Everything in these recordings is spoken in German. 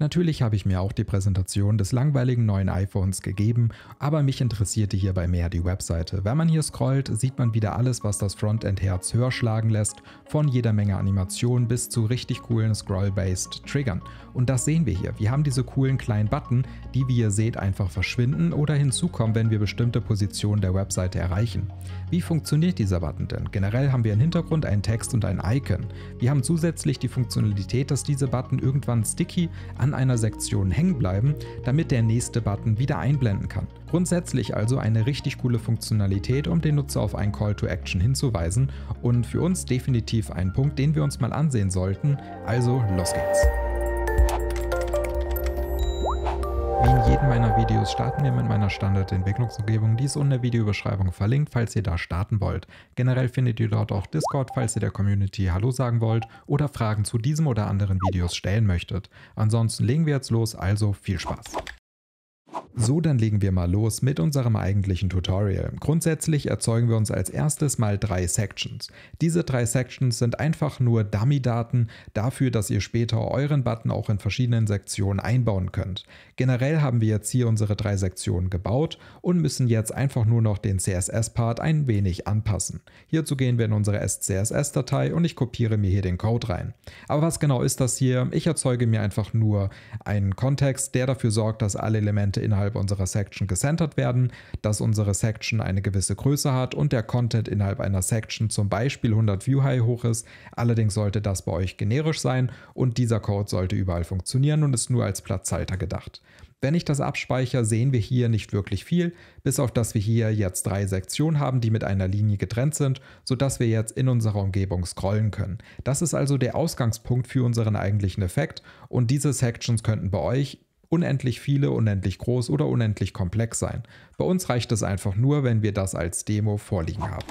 Natürlich habe ich mir auch die Präsentation des langweiligen neuen iPhones gegeben, aber mich interessierte hierbei mehr die Webseite. Wenn man hier scrollt, sieht man wieder alles, was das Frontend-Herz höher schlagen lässt, von jeder Menge Animationen bis zu richtig coolen Scroll-based Triggern. Und das sehen wir hier. Wir haben diese coolen kleinen Button, die wie ihr seht einfach verschwinden oder hinzukommen, wenn wir bestimmte Positionen der Webseite erreichen. Wie funktioniert dieser Button denn? Generell haben wir einen Hintergrund, einen Text und ein Icon. Wir haben zusätzlich die Funktionalität, dass diese Button irgendwann sticky an an einer Sektion hängen bleiben, damit der nächste Button wieder einblenden kann. Grundsätzlich also eine richtig coole Funktionalität, um den Nutzer auf einen Call to Action hinzuweisen und für uns definitiv ein Punkt, den wir uns mal ansehen sollten. Also los geht's. jeden meiner Videos starten wir mit meiner Standardentwicklungsumgebung. Die ist unten in der Videobeschreibung verlinkt, falls ihr da starten wollt. Generell findet ihr dort auch Discord, falls ihr der Community Hallo sagen wollt oder Fragen zu diesem oder anderen Videos stellen möchtet. Ansonsten legen wir jetzt los, also viel Spaß. So, dann legen wir mal los mit unserem eigentlichen Tutorial. Grundsätzlich erzeugen wir uns als erstes mal drei Sections. Diese drei Sections sind einfach nur Dummy-Daten dafür, dass ihr später euren Button auch in verschiedenen Sektionen einbauen könnt. Generell haben wir jetzt hier unsere drei Sektionen gebaut und müssen jetzt einfach nur noch den CSS-Part ein wenig anpassen. Hierzu gehen wir in unsere SCSS-Datei und ich kopiere mir hier den Code rein. Aber was genau ist das hier? Ich erzeuge mir einfach nur einen Kontext, der dafür sorgt, dass alle Elemente innerhalb innerhalb unserer Section gecentert werden, dass unsere Section eine gewisse Größe hat und der Content innerhalb einer Section zum Beispiel 100 View High hoch ist. Allerdings sollte das bei euch generisch sein und dieser Code sollte überall funktionieren und ist nur als Platzhalter gedacht. Wenn ich das abspeichere, sehen wir hier nicht wirklich viel, bis auf dass wir hier jetzt drei Sektionen haben, die mit einer Linie getrennt sind, sodass wir jetzt in unserer Umgebung scrollen können. Das ist also der Ausgangspunkt für unseren eigentlichen Effekt und diese Sections könnten bei euch unendlich viele, unendlich groß oder unendlich komplex sein. Bei uns reicht es einfach nur, wenn wir das als Demo vorliegen haben.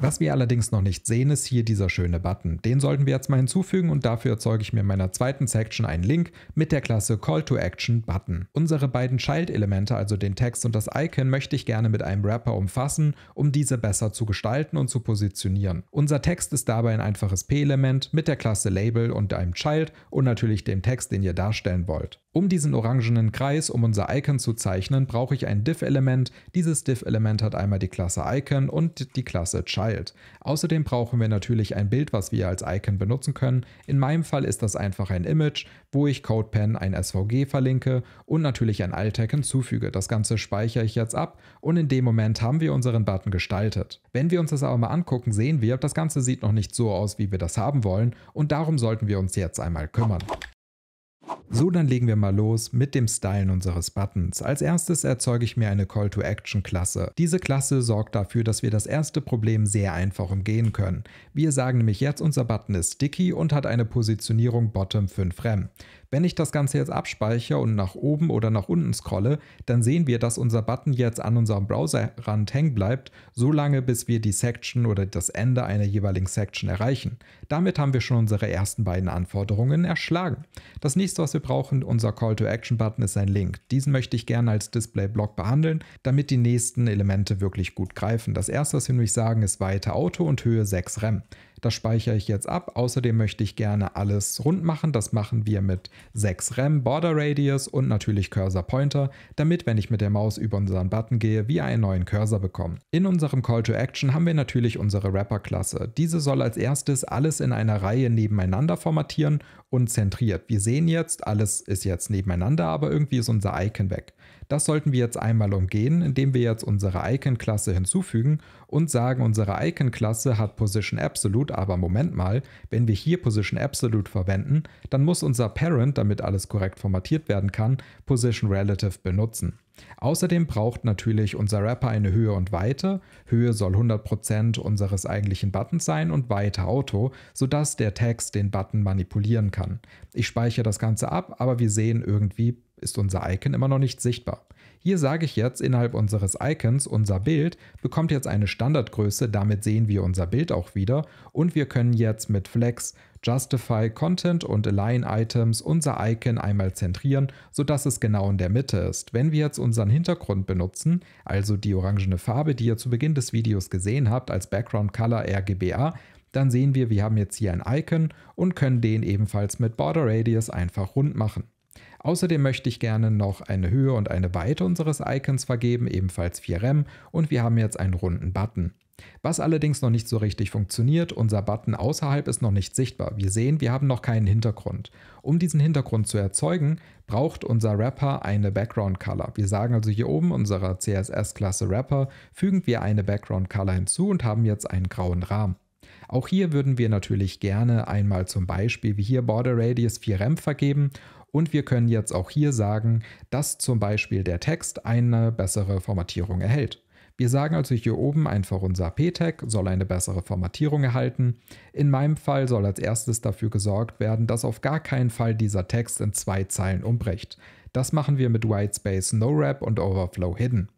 Was wir allerdings noch nicht sehen, ist hier dieser schöne Button. Den sollten wir jetzt mal hinzufügen und dafür erzeuge ich mir in meiner zweiten Section einen Link mit der Klasse Call to Action Button. Unsere beiden Child-Elemente, also den Text und das Icon, möchte ich gerne mit einem Wrapper umfassen, um diese besser zu gestalten und zu positionieren. Unser Text ist dabei ein einfaches P-Element mit der Klasse Label und einem Child und natürlich dem Text, den ihr darstellen wollt. Um diesen orangenen Kreis, um unser Icon zu zeichnen, brauche ich ein Div-Element. Dieses Div-Element hat einmal die Klasse Icon und die Klasse Child verteilt. Außerdem brauchen wir natürlich ein Bild, was wir als Icon benutzen können. In meinem Fall ist das einfach ein Image, wo ich CodePen, ein SVG verlinke und natürlich ein Alt-Tag hinzufüge. Das Ganze speichere ich jetzt ab und in dem Moment haben wir unseren Button gestaltet. Wenn wir uns das aber mal angucken, sehen wir, das Ganze sieht noch nicht so aus, wie wir das haben wollen und darum sollten wir uns jetzt einmal kümmern. So, dann legen wir mal los mit dem Stylen unseres Buttons. Als erstes erzeuge ich mir eine Call to Action Klasse. Diese Klasse sorgt dafür, dass wir das erste Problem sehr einfach umgehen können. Wir sagen nämlich jetzt, unser Button ist sticky und hat eine Positionierung Bottom 5 Rem. Wenn ich das Ganze jetzt abspeichere und nach oben oder nach unten scrolle, dann sehen wir, dass unser Button jetzt an unserem Browserrand hängen bleibt, solange bis wir die Section oder das Ende einer jeweiligen Section erreichen. Damit haben wir schon unsere ersten beiden Anforderungen erschlagen. Das nächste, was wir brauchen, unser Call-to-Action-Button, ist ein Link. Diesen möchte ich gerne als Display-Block behandeln, damit die nächsten Elemente wirklich gut greifen. Das erste, was wir nämlich sagen, ist Weite Auto und Höhe 6 RAM. Das speichere ich jetzt ab. Außerdem möchte ich gerne alles rund machen. Das machen wir mit 6 RAM, e Border Radius und natürlich Cursor Pointer, damit, wenn ich mit der Maus über unseren Button gehe, wir einen neuen Cursor bekommen. In unserem Call to Action haben wir natürlich unsere Wrapper-Klasse. Diese soll als erstes alles in einer Reihe nebeneinander formatieren und zentriert. Wir sehen jetzt, alles ist jetzt nebeneinander, aber irgendwie ist unser Icon weg. Das sollten wir jetzt einmal umgehen, indem wir jetzt unsere Icon-Klasse hinzufügen und sagen, unsere Icon-Klasse hat Position Absolute Absolute, aber Moment mal, wenn wir hier Position Absolute verwenden, dann muss unser Parent, damit alles korrekt formatiert werden kann, Position Relative benutzen. Außerdem braucht natürlich unser Wrapper eine Höhe und Weite. Höhe soll 100% unseres eigentlichen Buttons sein und Weite Auto, sodass der Text den Button manipulieren kann. Ich speichere das Ganze ab, aber wir sehen irgendwie, ist unser Icon immer noch nicht sichtbar. Hier sage ich jetzt innerhalb unseres Icons, unser Bild bekommt jetzt eine Standardgröße, damit sehen wir unser Bild auch wieder und wir können jetzt mit Flex, Justify, Content und Align Items unser Icon einmal zentrieren, sodass es genau in der Mitte ist. Wenn wir jetzt unseren Hintergrund benutzen, also die orangene Farbe, die ihr zu Beginn des Videos gesehen habt als Background Color RGBA, dann sehen wir, wir haben jetzt hier ein Icon und können den ebenfalls mit Border Radius einfach rund machen. Außerdem möchte ich gerne noch eine Höhe und eine Weite unseres Icons vergeben, ebenfalls 4rem und wir haben jetzt einen runden Button. Was allerdings noch nicht so richtig funktioniert, unser Button außerhalb ist noch nicht sichtbar. Wir sehen, wir haben noch keinen Hintergrund. Um diesen Hintergrund zu erzeugen, braucht unser Wrapper eine Background Color. Wir sagen also hier oben unserer CSS-Klasse Wrapper, fügen wir eine Background Color hinzu und haben jetzt einen grauen Rahmen. Auch hier würden wir natürlich gerne einmal zum Beispiel wie hier Border Radius 4 Ramp vergeben und wir können jetzt auch hier sagen, dass zum Beispiel der Text eine bessere Formatierung erhält. Wir sagen also hier oben einfach unser P-Tag soll eine bessere Formatierung erhalten. In meinem Fall soll als erstes dafür gesorgt werden, dass auf gar keinen Fall dieser Text in zwei Zeilen umbricht. Das machen wir mit Whitespace No Wrap und Overflow Hidden.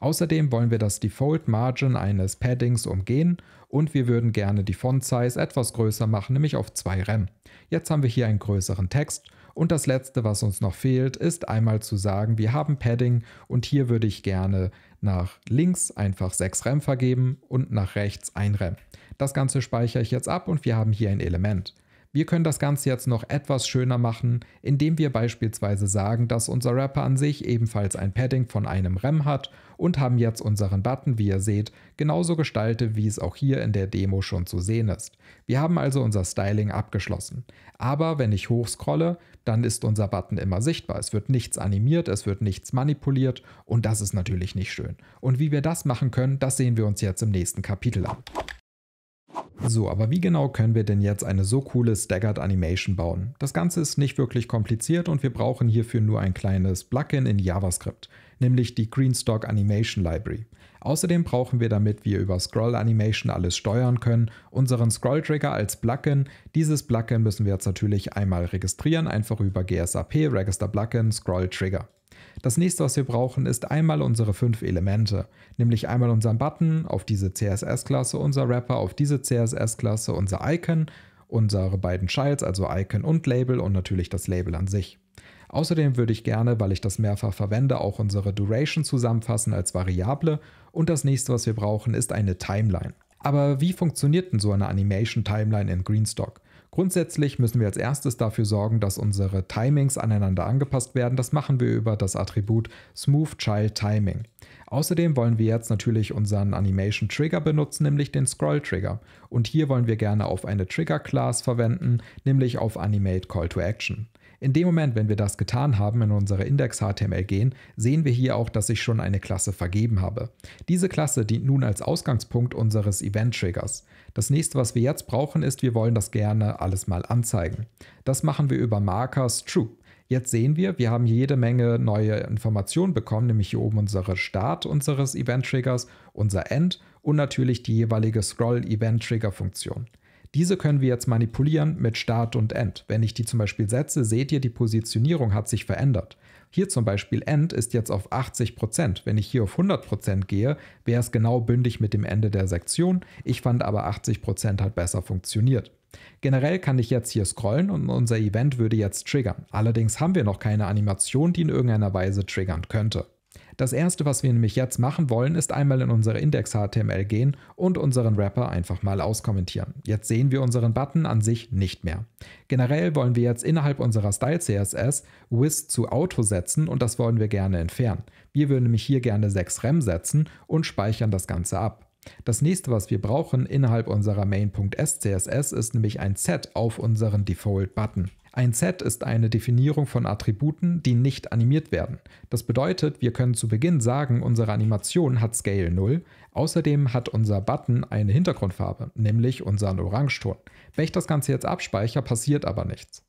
Außerdem wollen wir das Default Margin eines Paddings umgehen und wir würden gerne die Font Size etwas größer machen, nämlich auf 2 Rem. Jetzt haben wir hier einen größeren Text und das letzte, was uns noch fehlt, ist einmal zu sagen, wir haben Padding und hier würde ich gerne nach links einfach 6 Rem vergeben und nach rechts 1 Rem. Das Ganze speichere ich jetzt ab und wir haben hier ein Element. Wir können das Ganze jetzt noch etwas schöner machen, indem wir beispielsweise sagen, dass unser Wrapper an sich ebenfalls ein Padding von einem Rem hat und haben jetzt unseren Button, wie ihr seht, genauso gestaltet, wie es auch hier in der Demo schon zu sehen ist. Wir haben also unser Styling abgeschlossen. Aber wenn ich hochscrolle, dann ist unser Button immer sichtbar. Es wird nichts animiert, es wird nichts manipuliert und das ist natürlich nicht schön. Und wie wir das machen können, das sehen wir uns jetzt im nächsten Kapitel an. So, aber wie genau können wir denn jetzt eine so coole Staggered Animation bauen? Das Ganze ist nicht wirklich kompliziert und wir brauchen hierfür nur ein kleines Plugin in JavaScript nämlich die Greenstock Animation Library. Außerdem brauchen wir, damit wir über Scroll Animation alles steuern können, unseren Scroll Trigger als Plugin. Dieses Plugin müssen wir jetzt natürlich einmal registrieren, einfach über GSAP Register Plugin Scroll Trigger. Das nächste, was wir brauchen, ist einmal unsere fünf Elemente, nämlich einmal unseren Button auf diese CSS-Klasse, unser Wrapper auf diese CSS-Klasse, unser Icon, unsere beiden Childs, also Icon und Label und natürlich das Label an sich. Außerdem würde ich gerne, weil ich das mehrfach verwende, auch unsere Duration zusammenfassen als Variable und das nächste, was wir brauchen, ist eine Timeline. Aber wie funktioniert denn so eine Animation Timeline in Greenstock? Grundsätzlich müssen wir als erstes dafür sorgen, dass unsere Timings aneinander angepasst werden. Das machen wir über das Attribut Smooth Child Timing. Außerdem wollen wir jetzt natürlich unseren Animation Trigger benutzen, nämlich den Scroll Trigger. Und hier wollen wir gerne auf eine Trigger Class verwenden, nämlich auf Animate Call to Action. In dem Moment, wenn wir das getan haben, in unsere Index.html gehen, sehen wir hier auch, dass ich schon eine Klasse vergeben habe. Diese Klasse dient nun als Ausgangspunkt unseres Event-Triggers. Das nächste, was wir jetzt brauchen, ist, wir wollen das gerne alles mal anzeigen. Das machen wir über Markers True. Jetzt sehen wir, wir haben jede Menge neue Informationen bekommen, nämlich hier oben unsere Start unseres Event-Triggers, unser End und natürlich die jeweilige Scroll-Event-Trigger-Funktion. Diese können wir jetzt manipulieren mit Start und End. Wenn ich die zum Beispiel setze, seht ihr, die Positionierung hat sich verändert. Hier zum Beispiel End ist jetzt auf 80%. Wenn ich hier auf 100% gehe, wäre es genau bündig mit dem Ende der Sektion. Ich fand aber 80% hat besser funktioniert. Generell kann ich jetzt hier scrollen und unser Event würde jetzt triggern. Allerdings haben wir noch keine Animation, die in irgendeiner Weise triggern könnte. Das erste, was wir nämlich jetzt machen wollen, ist einmal in unsere Index.html gehen und unseren Wrapper einfach mal auskommentieren. Jetzt sehen wir unseren Button an sich nicht mehr. Generell wollen wir jetzt innerhalb unserer Style CSS with zu Auto setzen und das wollen wir gerne entfernen. Wir würden nämlich hier gerne 6 Rem setzen und speichern das Ganze ab. Das nächste, was wir brauchen innerhalb unserer main.scss ist nämlich ein Set auf unseren Default Button. Ein Set ist eine Definierung von Attributen, die nicht animiert werden. Das bedeutet, wir können zu Beginn sagen, unsere Animation hat Scale 0. Außerdem hat unser Button eine Hintergrundfarbe, nämlich unseren Orangeton. Wenn ich das Ganze jetzt abspeichere, passiert aber nichts.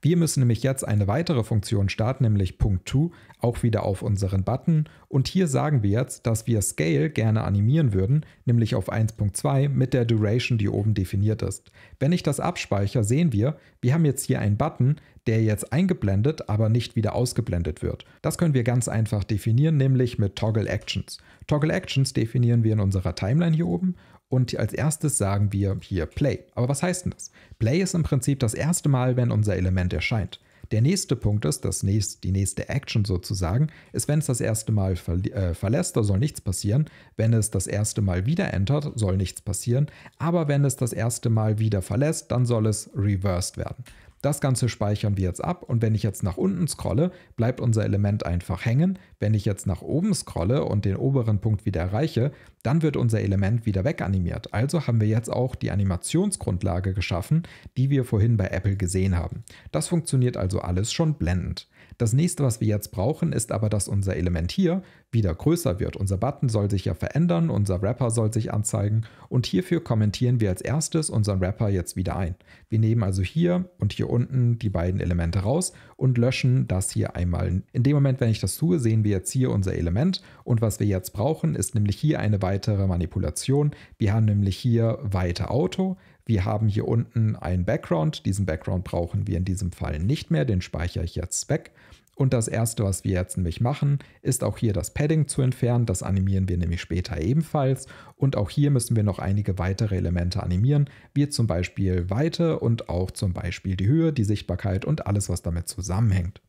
Wir müssen nämlich jetzt eine weitere Funktion starten, nämlich Punkt 2, auch wieder auf unseren Button. Und hier sagen wir jetzt, dass wir Scale gerne animieren würden, nämlich auf 1.2 mit der Duration, die oben definiert ist. Wenn ich das abspeichere, sehen wir, wir haben jetzt hier einen Button, der jetzt eingeblendet, aber nicht wieder ausgeblendet wird. Das können wir ganz einfach definieren, nämlich mit Toggle Actions. Toggle Actions definieren wir in unserer Timeline hier oben und als erstes sagen wir hier Play. Aber was heißt denn das? Play ist im Prinzip das erste Mal, wenn unser Element erscheint. Der nächste Punkt ist, das nächst, die nächste Action sozusagen, ist, wenn es das erste Mal ver äh, verlässt, da soll nichts passieren. Wenn es das erste Mal wieder entert, soll nichts passieren. Aber wenn es das erste Mal wieder verlässt, dann soll es reversed werden. Das Ganze speichern wir jetzt ab und wenn ich jetzt nach unten scrolle, bleibt unser Element einfach hängen. Wenn ich jetzt nach oben scrolle und den oberen Punkt wieder erreiche, dann wird unser Element wieder weganimiert. Also haben wir jetzt auch die Animationsgrundlage geschaffen, die wir vorhin bei Apple gesehen haben. Das funktioniert also alles schon blendend. Das nächste, was wir jetzt brauchen, ist aber, dass unser Element hier wieder größer wird. Unser Button soll sich ja verändern, unser Wrapper soll sich anzeigen und hierfür kommentieren wir als erstes unseren Wrapper jetzt wieder ein. Wir nehmen also hier und hier unten die beiden Elemente raus und löschen das hier einmal. In dem Moment, wenn ich das tue, sehen wir jetzt hier unser Element und was wir jetzt brauchen, ist nämlich hier eine weitere Manipulation. Wir haben nämlich hier weiter Auto, wir haben hier unten einen Background. Diesen Background brauchen wir in diesem Fall nicht mehr. Den speichere ich jetzt weg. Und das erste, was wir jetzt nämlich machen, ist auch hier das Padding zu entfernen. Das animieren wir nämlich später ebenfalls. Und auch hier müssen wir noch einige weitere Elemente animieren, wie zum Beispiel Weite und auch zum Beispiel die Höhe, die Sichtbarkeit und alles, was damit zusammenhängt.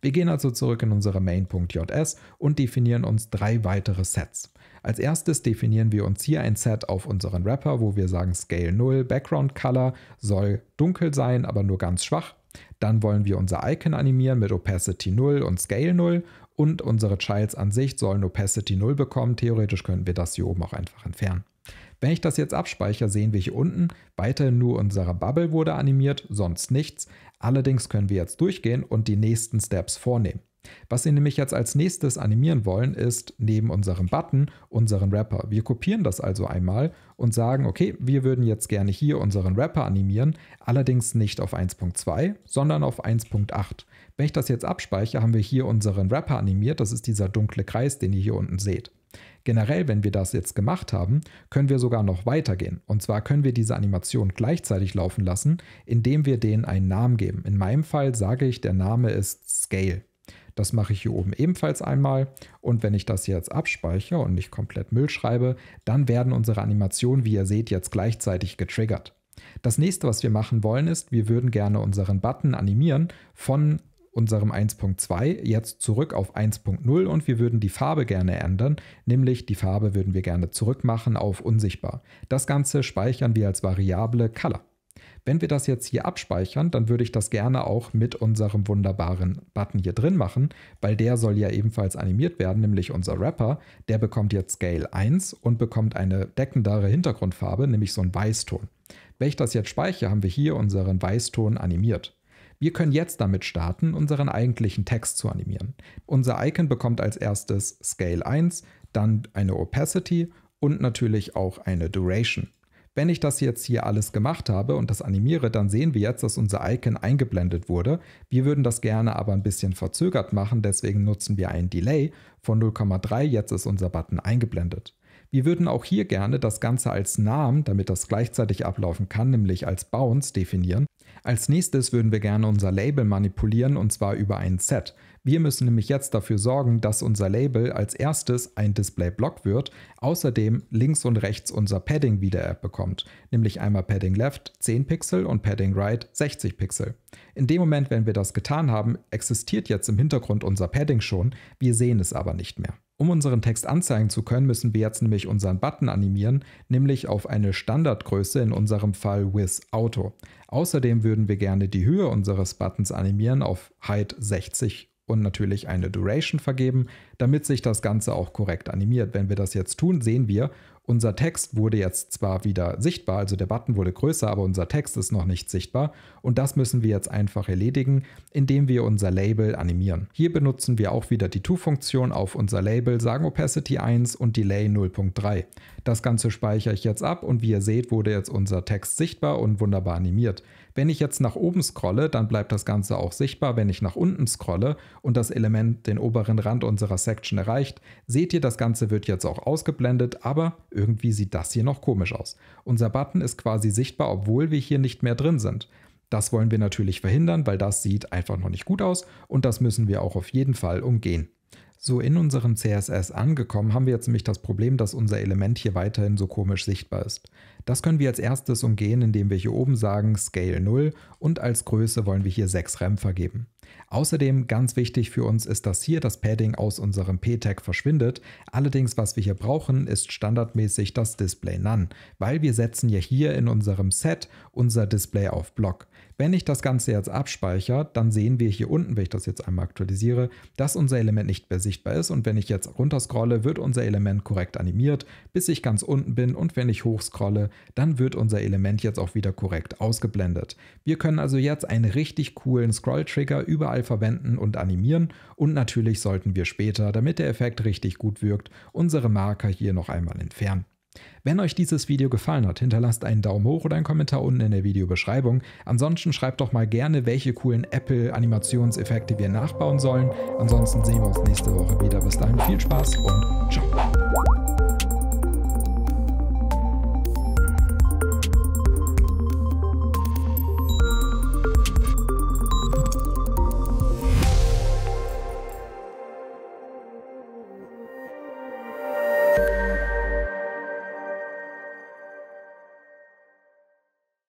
Wir gehen also zurück in unsere main.js und definieren uns drei weitere Sets. Als erstes definieren wir uns hier ein Set auf unseren Wrapper, wo wir sagen Scale 0, Background Color soll dunkel sein, aber nur ganz schwach. Dann wollen wir unser Icon animieren mit Opacity 0 und Scale 0 und unsere Childs an sich sollen Opacity 0 bekommen. Theoretisch könnten wir das hier oben auch einfach entfernen. Wenn ich das jetzt abspeichere, sehen wir hier unten, weiterhin nur unsere Bubble wurde animiert, sonst nichts. Allerdings können wir jetzt durchgehen und die nächsten Steps vornehmen. Was Sie nämlich jetzt als nächstes animieren wollen, ist neben unserem Button unseren Wrapper. Wir kopieren das also einmal und sagen, okay, wir würden jetzt gerne hier unseren Wrapper animieren, allerdings nicht auf 1.2, sondern auf 1.8. Wenn ich das jetzt abspeichere, haben wir hier unseren Wrapper animiert. Das ist dieser dunkle Kreis, den ihr hier unten seht. Generell, wenn wir das jetzt gemacht haben, können wir sogar noch weitergehen. Und zwar können wir diese Animation gleichzeitig laufen lassen, indem wir denen einen Namen geben. In meinem Fall sage ich, der Name ist Scale. Das mache ich hier oben ebenfalls einmal. Und wenn ich das jetzt abspeichere und nicht komplett Müll schreibe, dann werden unsere Animationen, wie ihr seht, jetzt gleichzeitig getriggert. Das nächste, was wir machen wollen, ist, wir würden gerne unseren Button animieren von unserem 1.2 jetzt zurück auf 1.0 und wir würden die Farbe gerne ändern, nämlich die Farbe würden wir gerne zurückmachen auf unsichtbar. Das Ganze speichern wir als Variable Color. Wenn wir das jetzt hier abspeichern, dann würde ich das gerne auch mit unserem wunderbaren Button hier drin machen, weil der soll ja ebenfalls animiert werden, nämlich unser Wrapper. Der bekommt jetzt Scale 1 und bekommt eine deckendere Hintergrundfarbe, nämlich so einen Weißton. Wenn ich das jetzt speichere, haben wir hier unseren Weißton animiert. Wir können jetzt damit starten, unseren eigentlichen Text zu animieren. Unser Icon bekommt als erstes Scale 1, dann eine Opacity und natürlich auch eine Duration. Wenn ich das jetzt hier alles gemacht habe und das animiere, dann sehen wir jetzt, dass unser Icon eingeblendet wurde. Wir würden das gerne aber ein bisschen verzögert machen, deswegen nutzen wir einen Delay von 0,3, jetzt ist unser Button eingeblendet. Wir würden auch hier gerne das Ganze als Namen, damit das gleichzeitig ablaufen kann, nämlich als Bounce definieren. Als nächstes würden wir gerne unser Label manipulieren und zwar über ein Set. Wir müssen nämlich jetzt dafür sorgen, dass unser Label als erstes ein Display-Block wird, außerdem links und rechts unser Padding wieder bekommt, nämlich einmal Padding Left 10 Pixel und Padding Right 60 Pixel. In dem Moment, wenn wir das getan haben, existiert jetzt im Hintergrund unser Padding schon, wir sehen es aber nicht mehr. Um unseren Text anzeigen zu können, müssen wir jetzt nämlich unseren Button animieren, nämlich auf eine Standardgröße, in unserem Fall with Auto. Außerdem würden wir gerne die Höhe unseres Buttons animieren auf Height 60 und natürlich eine Duration vergeben, damit sich das Ganze auch korrekt animiert. Wenn wir das jetzt tun, sehen wir, unser Text wurde jetzt zwar wieder sichtbar, also der Button wurde größer, aber unser Text ist noch nicht sichtbar und das müssen wir jetzt einfach erledigen, indem wir unser Label animieren. Hier benutzen wir auch wieder die To-Funktion auf unser Label, sagen Opacity 1 und Delay 0.3. Das Ganze speichere ich jetzt ab und wie ihr seht, wurde jetzt unser Text sichtbar und wunderbar animiert. Wenn ich jetzt nach oben scrolle, dann bleibt das Ganze auch sichtbar. Wenn ich nach unten scrolle und das Element den oberen Rand unserer Section erreicht, seht ihr, das Ganze wird jetzt auch ausgeblendet, aber irgendwie sieht das hier noch komisch aus. Unser Button ist quasi sichtbar, obwohl wir hier nicht mehr drin sind. Das wollen wir natürlich verhindern, weil das sieht einfach noch nicht gut aus und das müssen wir auch auf jeden Fall umgehen. So in unserem CSS angekommen haben wir jetzt nämlich das Problem, dass unser Element hier weiterhin so komisch sichtbar ist. Das können wir als erstes umgehen, indem wir hier oben sagen Scale 0 und als Größe wollen wir hier 6 Rem vergeben. Außerdem ganz wichtig für uns ist, dass hier das Padding aus unserem P-Tag verschwindet. Allerdings, was wir hier brauchen, ist standardmäßig das Display None, weil wir setzen ja hier in unserem Set unser Display auf Block. Wenn ich das Ganze jetzt abspeichere, dann sehen wir hier unten, wenn ich das jetzt einmal aktualisiere, dass unser Element nicht mehr sichtbar ist und wenn ich jetzt runterscrolle, wird unser Element korrekt animiert, bis ich ganz unten bin und wenn ich hochscrolle, dann wird unser Element jetzt auch wieder korrekt ausgeblendet. Wir können also jetzt einen richtig coolen Scroll-Trigger über überall verwenden und animieren und natürlich sollten wir später, damit der Effekt richtig gut wirkt, unsere Marker hier noch einmal entfernen. Wenn euch dieses Video gefallen hat, hinterlasst einen Daumen hoch oder einen Kommentar unten in der Videobeschreibung. Ansonsten schreibt doch mal gerne, welche coolen Apple-Animationseffekte wir nachbauen sollen. Ansonsten sehen wir uns nächste Woche wieder. Bis dahin viel Spaß und ciao.